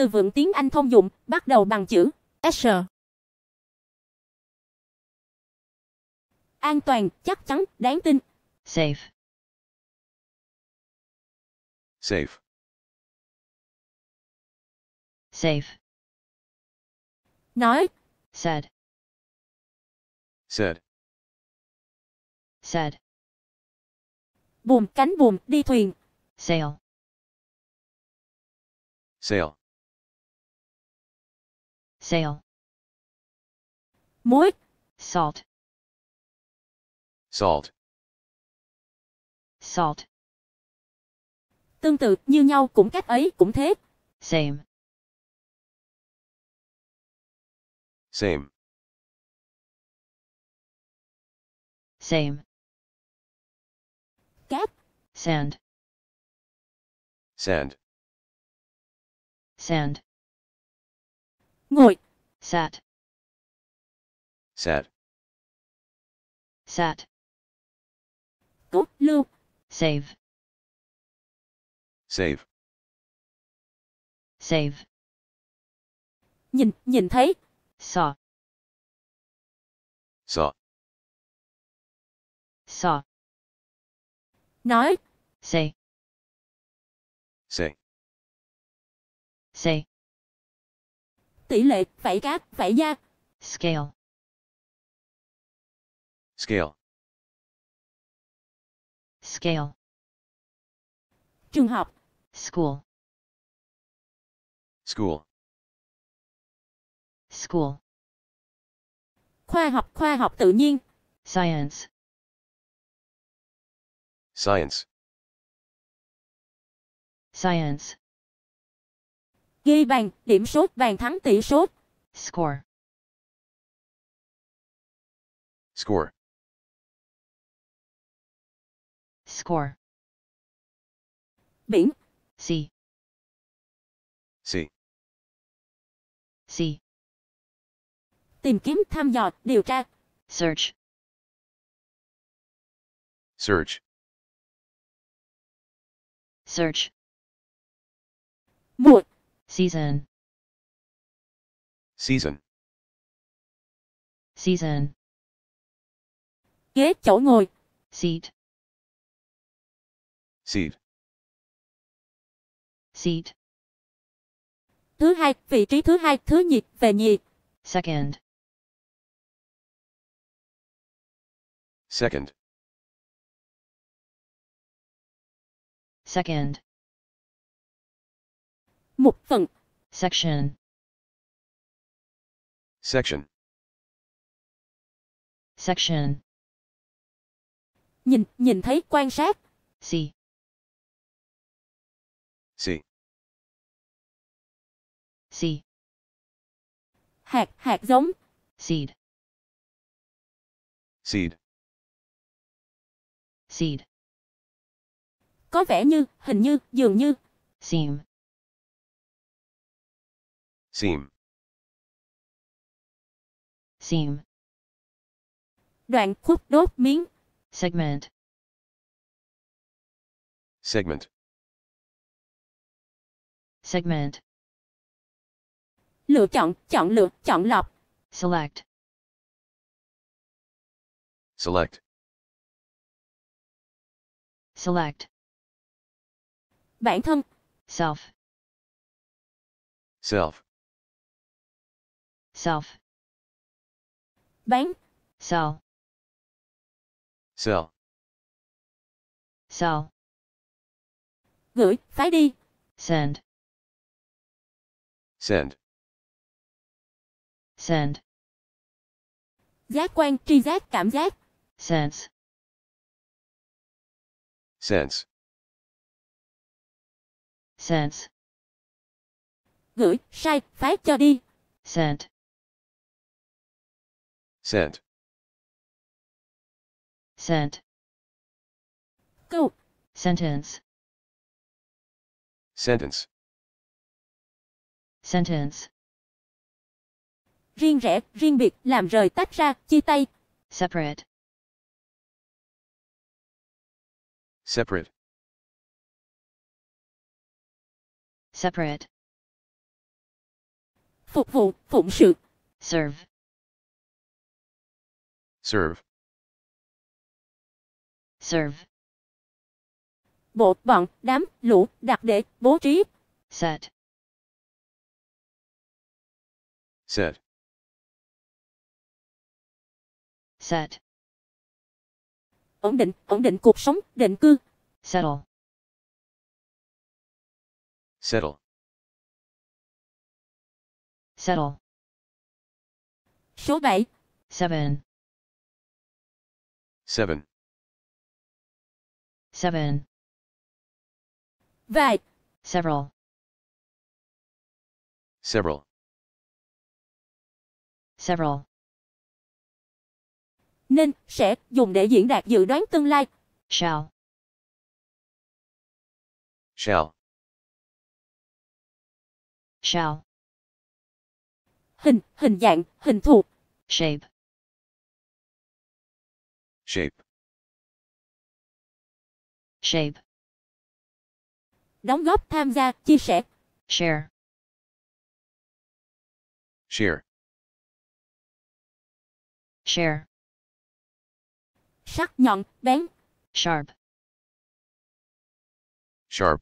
từ vựng tiếng Anh thông dụng, bắt đầu bằng chữ S. An toàn, chắc chắn, đáng tin. Safe. Safe. Safe. Nói. said said said Buồm cánh buồm đi thuyền. Sail. Sail sail. Muối. Salt. Salt. Salt. Tương tự, như nhau cũng cách ấy cũng thế. Same. Same. Same. Cát. Sand. Sand. Sand ngồi sat sat sat cốt lưu save save save nhìn nhìn thấy saw saw saw nói say say say tỷ lệ, vảy cá, vảy da. Scale. Scale. Scale. Trường học. School. School. School. Khoa học, khoa học tự nhiên. Science. Science. Science. Ghi bàn, điểm số, bàn thắng tỷ số. Score. Score. Score. Biển. C. C. C. Tìm kiếm, thăm dò, điều tra. Search. Search. Search. Một season season season ghế chỗ ngồi seat seat seat thứ hai vị trí thứ hai thứ nhì về nhì second second second một phần. Section. Section. Section. Nhìn, nhìn thấy, quan sát. See. See. See. Hạt, hạt giống. Seed. Seed. Seed. Có vẻ như, hình như, dường như. Seem. Seam. Seam. Đoạn khúc đốt miếng. Segment. Segment. Segment. Lựa chọn, chọn lựa, chọn lọc. Select. Select. Select. Bản thân. Self. Self self bán sell sell sell gửi phái đi send send send giác quan tri giác cảm giác sense sense sense gửi sai phái cho đi send. Sent. Sent. Go. Sentence. Sentence. Sentence. Riêng rẽ, riêng biệt, làm rời tách ra, chia tay. Separate. Separate. Separate. Phục vụ, phụng sự. Serve. Serve. Serve. Bộ, bọn, đám, lũ, đặt để, bố trí. Set. Set. Set. Ổn định, ổn định cuộc sống, định cư. Settle. Settle. Settle. Số 7. 7. Seven. Seven. Vậy. Several. Several. Several. Nên, sẽ, dùng để diễn đạt dự đoán tương lai. Shall. Shall. Shall. Hình, hình dạng, hình thuộc. Shape. Shape. Shape. Đóng góp tham gia, chia sẻ. Share. Share. Share. Sắc nhọn, bén. Sharp. Sharp.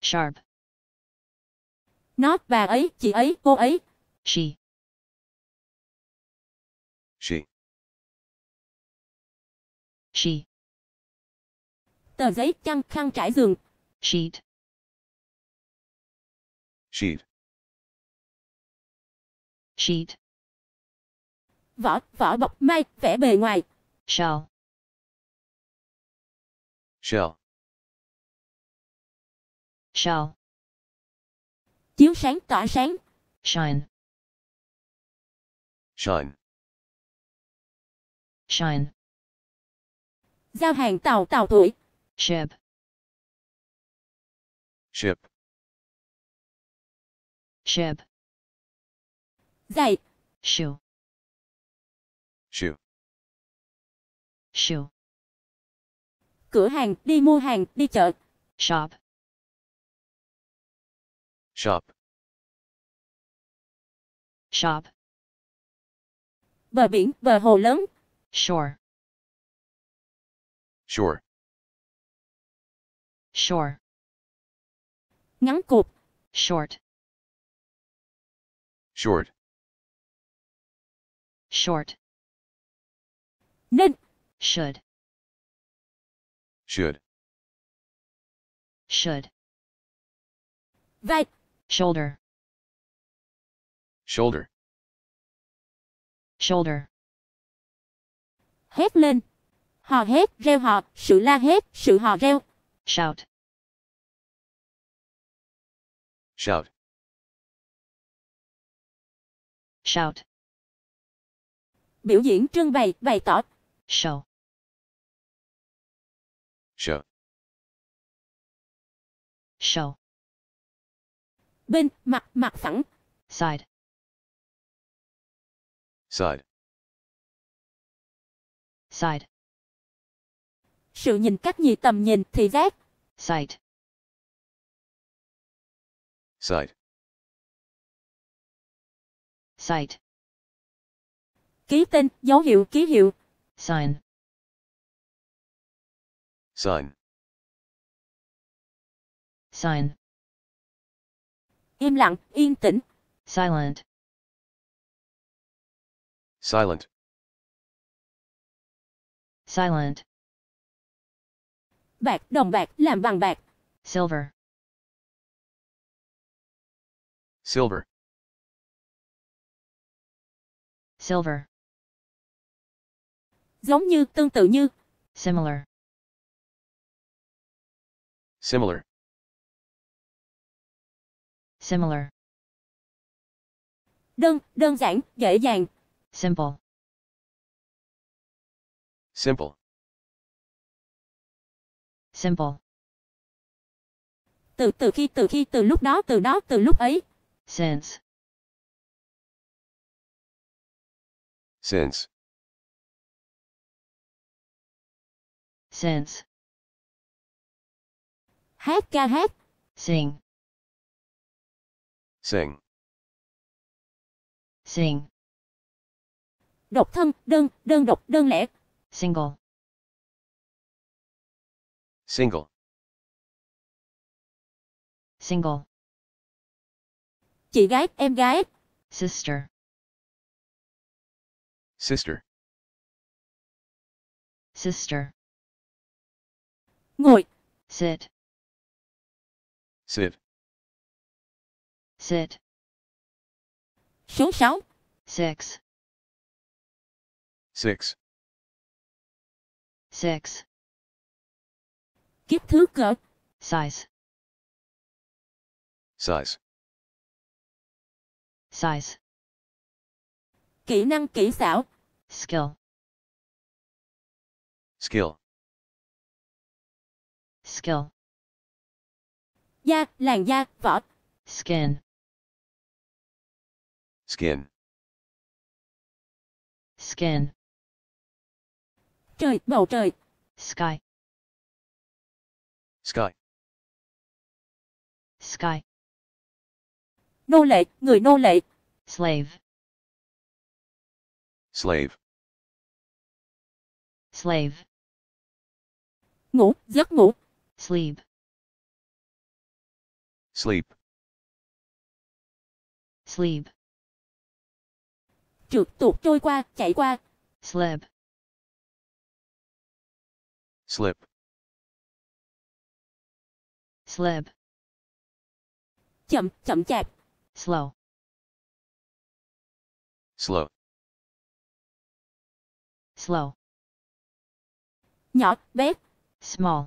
Sharp. Nó bà ấy, chị ấy, cô ấy. She. She sheet tờ giấy chăn khăn trải giường sheet sheet sheet vỏ vỏ bọc may vẽ bề ngoài shell shell shell chiếu sáng tỏa sáng shine shine shine Giao hàng tàu tàu tuổi. Ship. Ship. Ship. Giày. Shoe. Shoe. Shoe. Cửa hàng, đi mua hàng, đi chợ. Shop. Shop. Shop. Bờ biển, bờ hồ lớn. Shore. Sure. Sure. Ngắn cụp. Short. Short. Short. Nên. Should. Should. Should. Vai. Shoulder. Shoulder. Shoulder. Hét lên. hò hét, reo hò, sự la hét, sự hò reo. Shout. Shout. Shout. Biểu diễn trưng bày, bày tỏ. Show. Show. Show. Bên, mặt, mặt phẳng. Side. Side. Side. Sự nhìn cách nhì tầm nhìn, thị giác. Sight. Sight. Sight. Ký tên, dấu hiệu, ký hiệu. Sign. Sign. Sign. Im lặng, yên tĩnh. Silent. Silent. Silent bạc, đồng bạc, làm bằng bạc. Silver. Silver. Silver. Giống như, tương tự như. Similar. Similar. Similar. Đơn, đơn giản, dễ dàng. Simple. Simple. Simple. Từ từ khi từ khi từ lúc đó từ đó từ lúc ấy. Since. Since. Since. Hát ca hát. Sing. Sing. Sing. Độc thân, đơn, đơn độc, đơn lẻ. Single. Single. Single. Chị gái, em gái. Sister. Sister. Sister. Ngồi. Sit. Sit. Sit. Số 6. Six. Six. Six. Kích thước cỡ. Size. Size. Size. Kỹ năng kỹ xảo. Skill. Skill. Skill. Da, làn da, vỏ. Skin. Skin. Skin. Trời, bầu trời. Sky. Sky. Sky. Nô lệ, người nô lệ. Slave. Slave. Slave. Ngủ, giấc ngủ. Sleep. Sleep. Sleep. Trượt tuột trôi qua, chạy qua. Slip. Slip. Slab. Chậm, chậm chạp. Slow. Slow. Slow. Nhỏ, bé. Small.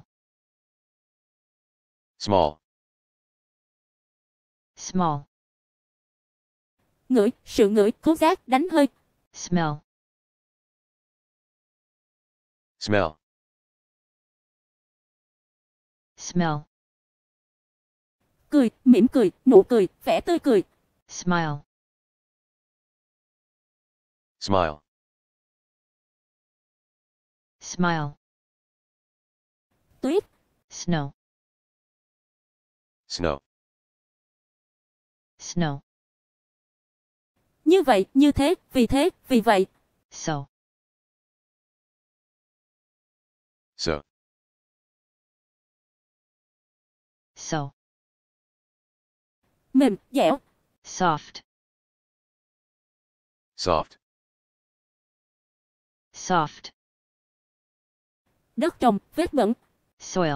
Small. Small. Ngửi, sự ngửi, khứu giác, đánh hơi. Smell. Smell. Smell cười, mỉm cười, nụ cười, vẻ tươi cười. Smile. Smile. Smile. Tuyết. Snow. Snow. Snow. Như vậy, như thế, vì thế, vì vậy. So. So. So mềm, dẻo. Soft. Soft. Soft. Đất trồng, vết bẩn. Soil.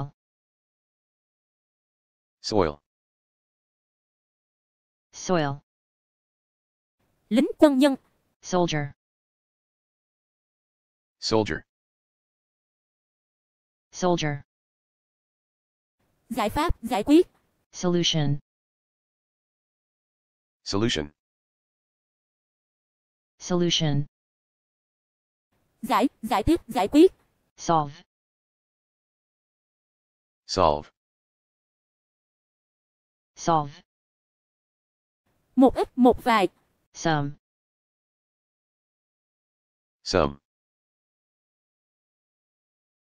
Soil. Soil. Lính quân nhân. Soldier. Soldier. Soldier. Giải pháp, giải quyết. Solution. Solution. Solution. Giải, giải thích, giải quyết. Solve. Solve. Solve. Một ít, một vài. Some. Some.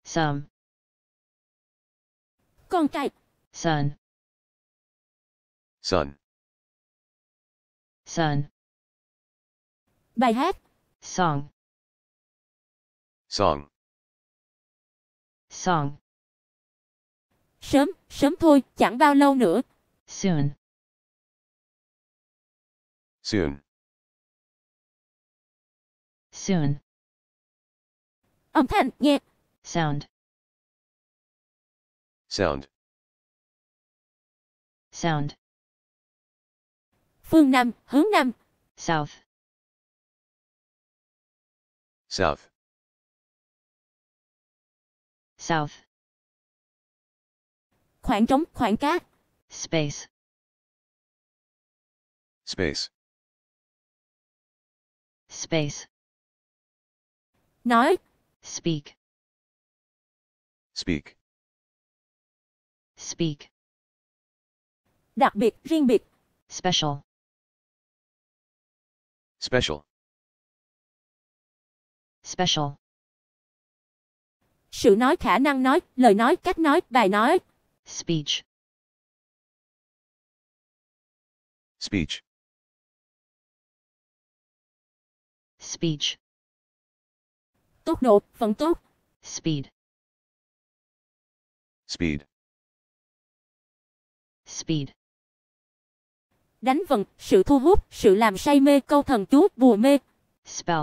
Some. Con trai. Son. Son. Sun. Bài hát. Song. Song. Song. Sớm, sớm thôi, chẳng bao lâu nữa. Soon. Soon. Soon. Âm thanh nghe. Sound. Sound. Sound phương Nam, hướng Nam. South. South. South. Khoảng trống, khoảng cát. Space. Space. Space. Nói. Speak. Speak. Speak. Đặc biệt, riêng biệt. Special. Special. Special. Sự nói khả năng nói, lời nói, cách nói, bài nói. Speech. Speech. Speech. Tốc độ, vận tốc. Speed. Speed. Speed đánh vần, sự thu hút, sự làm say mê câu thần chú, bùa mê. Spell.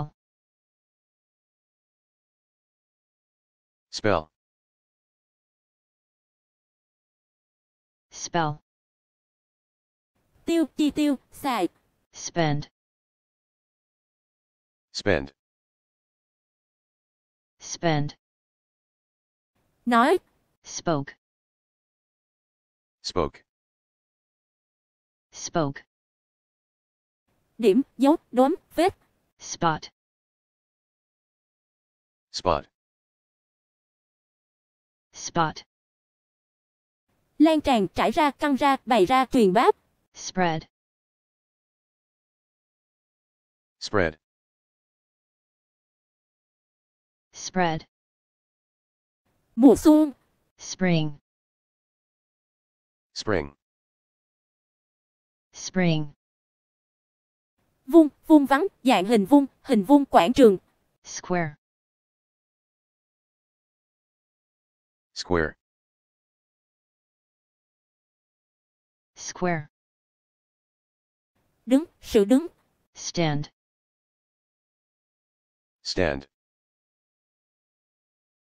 Spell. Spell. Tiêu, chi tiêu, xài. Spend. Spend. Spend. Nói. Spoke. Spoke spoke. Điểm, dấu, đốm, vết. Spot. Spot. Spot. Lan tràn, trải ra, căng ra, bày ra, truyền bá. Spread. Spread. Spread. Mùa xuân. Spring. Spring. Spring. Vuông, vuông vắn, dạng hình vuông, hình vuông quảng trường. Square. Square. Square. Đứng, sự đứng. Stand. Stand.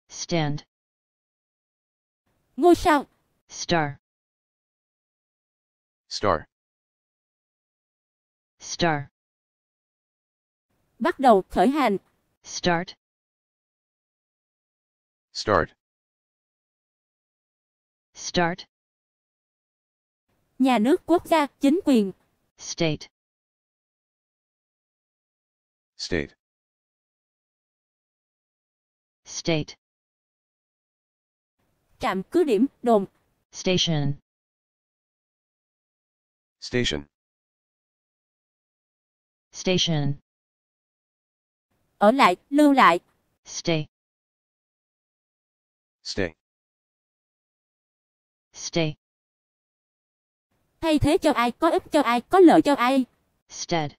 Stand. Ngôi sao. Star. Star. Star. Bắt đầu khởi hành. Start. Start. Start. Nhà nước quốc gia, chính quyền. State. State. State. Trạm cứ điểm, đồn. Station. Station. Station. Ở lại, lưu lại. Stay. Stay. Stay. Thay thế cho ai, có ích cho ai, có lợi cho ai. Stead.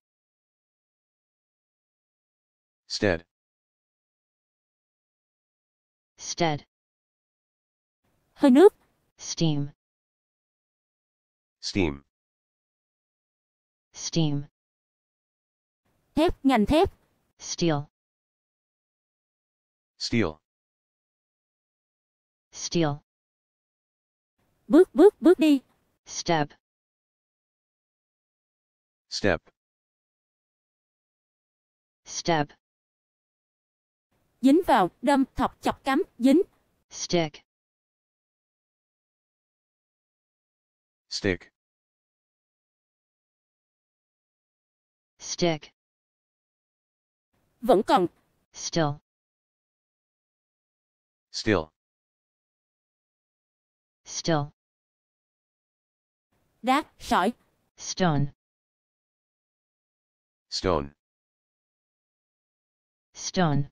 Stead. Stead. Hơi nước. Steam. Steam. Steam thép ngành thép steel steel steel bước bước bước đi step step step dính vào đâm thọc chọc cắm dính stick stick stick vẫn còn. Still. Still. Still. Đá, sỏi. Stone. Stone. Stone.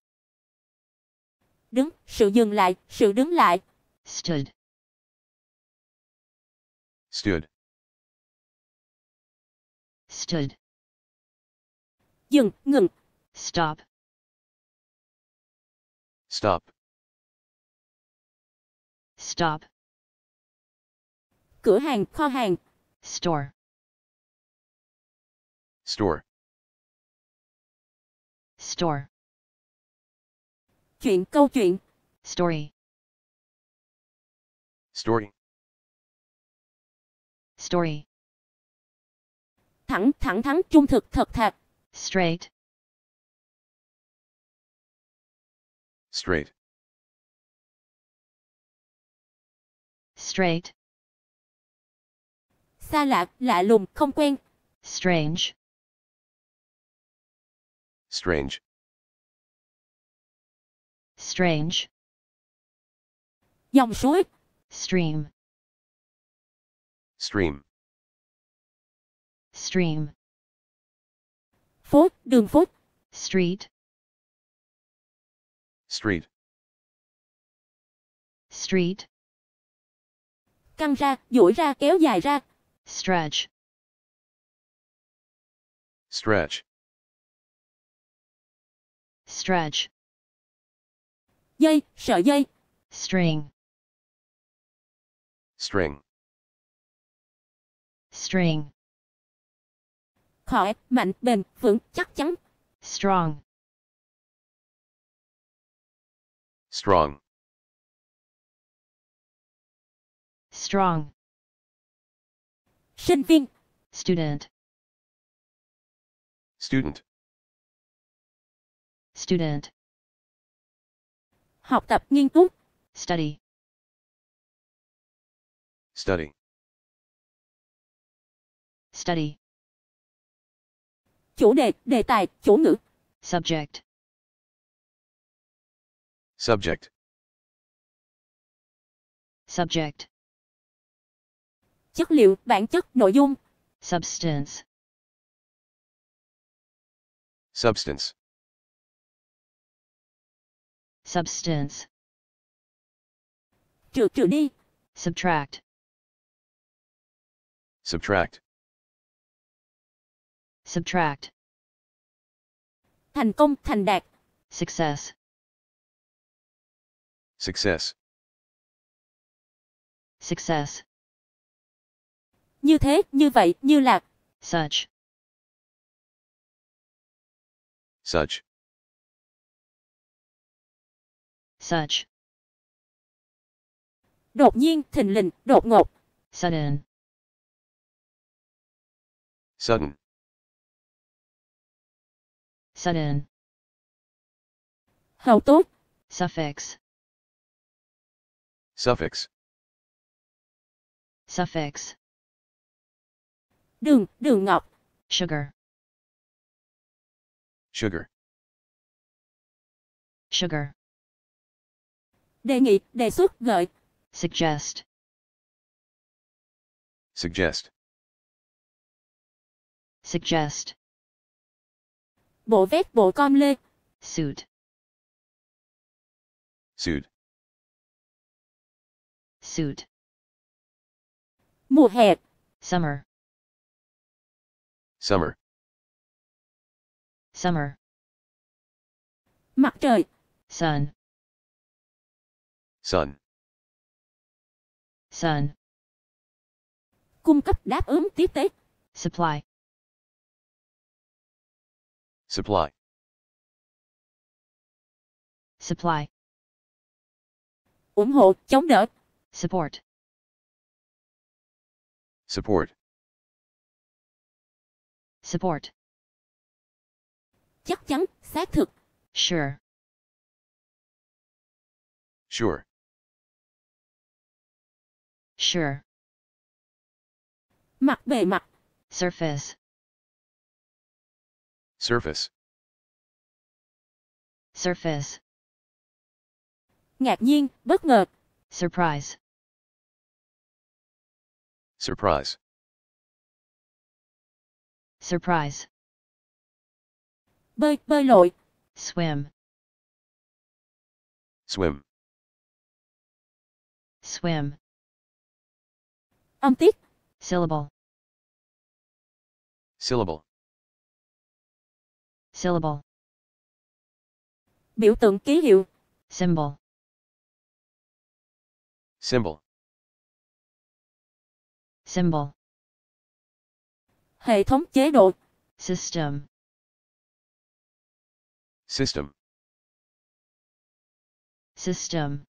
Đứng, sự dừng lại, sự đứng lại. Stood. Stood. Stood. Dừng, ngừng, Stop. Stop. Stop. Cửa hàng, kho hàng. Store. Store. Store. Chuyện câu chuyện. Story. Story. Story. Thẳng, thẳng thắn, trung thực, thật thà. Straight. Straight. Straight. Xa lạ, lạ lùng, không quen. Strange. Strange. Strange. Dòng suối. Stream. Stream. Stream. Phố, đường phố. Street. Street. Street. Căng ra, duỗi ra, kéo dài ra. Stretch. Stretch. Stretch. Dây, sợi dây. String. String. String. Khỏe, mạnh, bền, vững, chắc chắn. Strong. strong strong sinh viên student student student học tập nghiên cứu study study study chủ đề đề tài chủ ngữ subject Subject. Subject. Chất liệu, bản chất, nội dung. Substance. Substance. Substance. Trừ trừ đi. Subtract. Subtract. Subtract. Thành công, thành đạt. Success. Success. Success. Như thế, như vậy, như là. Such. Such. Such. Đột nhiên, thình lình, đột ngột. Sudden. Sudden. Sudden. Hậu tố. Suffix. Suffix. Suffix. Đường, đường ngọt, Sugar. Sugar. Sugar. Đề nghị, đề xuất, gợi. Suggest. Suggest. Suggest. Bộ vest, bộ com lê. Suit. Suit. Suit. Mùa hè. Summer. Summer. Summer. Mặt trời. Sun. Sun. Sun. Cung cấp đáp ứng tiếp tế. Supply. Supply. Supply. ủng hộ, chống đỡ. Support. Support. Support. Chắc chắn, xác thực. Sure. Sure. Sure. Mặt bề mặt. Surface. Surface. Surface. Ngạc nhiên, bất ngờ, Surprise. Surprise. Surprise. Bơi, bơi lội. Swim. Swim. Swim. Âm tiết. Syllable. Syllable. Syllable. Biểu tượng ký hiệu. Symbol. Symbol. Symbol. Hệ thống chế độ. System. System. System.